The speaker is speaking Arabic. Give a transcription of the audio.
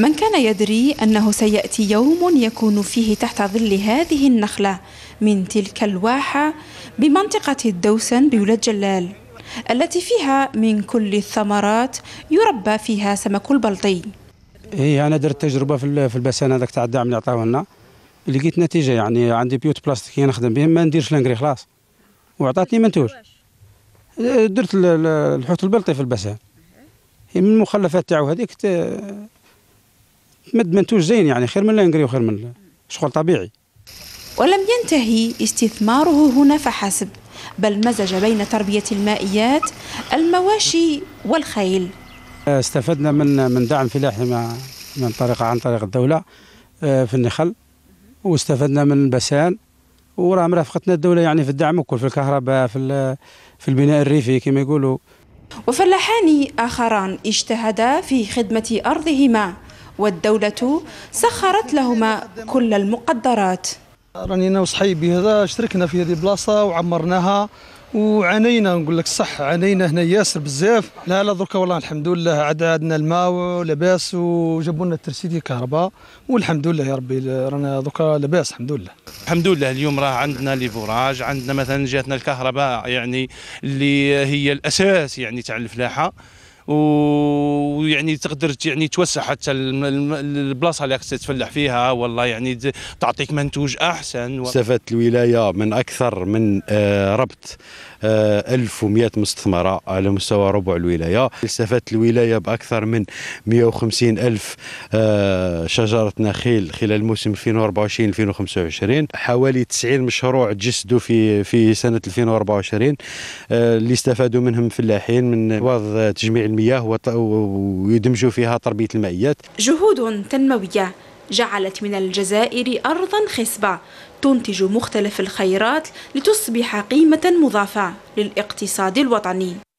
من كان يدري أنه سيأتي يوم يكون فيه تحت ظل هذه النخلة من تلك الواحة بمنطقة الدوسن بولاد جلال التي فيها من كل الثمرات يربى فيها سمك البلطي هي إيه، أنا درت تجربة في البسان هذاك تاع الدعم اللي عطاوه لنا لقيت نتيجة يعني عندي بيوت بلاستيكية نخدم بهم ما نديرش لانجري خلاص وعطاتني منتوج درت الحوت البلطي في البسان من المخلفات تاعو هذيك تمد منتوج زين يعني خير من الانجري وخير من شغل طبيعي ولم ينتهي استثماره هنا فحسب بل مزج بين تربية المائيات المواشي والخيل آه، استفدنا من من دعم فلاحي من طريقة عن طريق الدولة آه، في النخل واستفدنا من البسان وراه مرافقتنا الدولة يعني في الدعم وكل في الكهرباء في في البناء الريفي كما يقولوا وفلاحان آخران اجتهدا في خدمة أرضهما والدولة سخرت لهما كل المقدرات راني انا وصحيبي هذا اشتركنا في هذه البلاصه وعمرناها وعانينا نقول لك صح عانينا هنا ياسر بزاف لا لا دركا والله الحمد لله عاد عندنا الماء ولاباس وجابوا لنا الترسيدي الكهرباء والحمد لله يا ربي رانا دركا لاباس الحمد لله الحمد لله اليوم راه عندنا لي فوراج عندنا مثلا جاتنا الكهرباء يعني اللي هي الاساس يعني تاع الفلاحه ويعني تقدر يعني توسع حتى البلاصه اللي تتفلح فيها والله يعني تعطيك منتوج احسن استفدت الولايه من اكثر من آه، ربط 1100 آه، مستثمرة على مستوى ربع الولاية استفادت الولاية بأكثر من 150 ألف آه، شجرة نخيل خلال موسم 2024-2025 حوالي 90 مشروع تجسدوا في في سنة 2024 آه، اللي استفادوا منهم فلاحين من وضع تجميع المياه ويدمجوا فيها تربية المائيات جهود تنموية جعلت من الجزائر أرضا خصبة تنتج مختلف الخيرات لتصبح قيمة مضافة للاقتصاد الوطني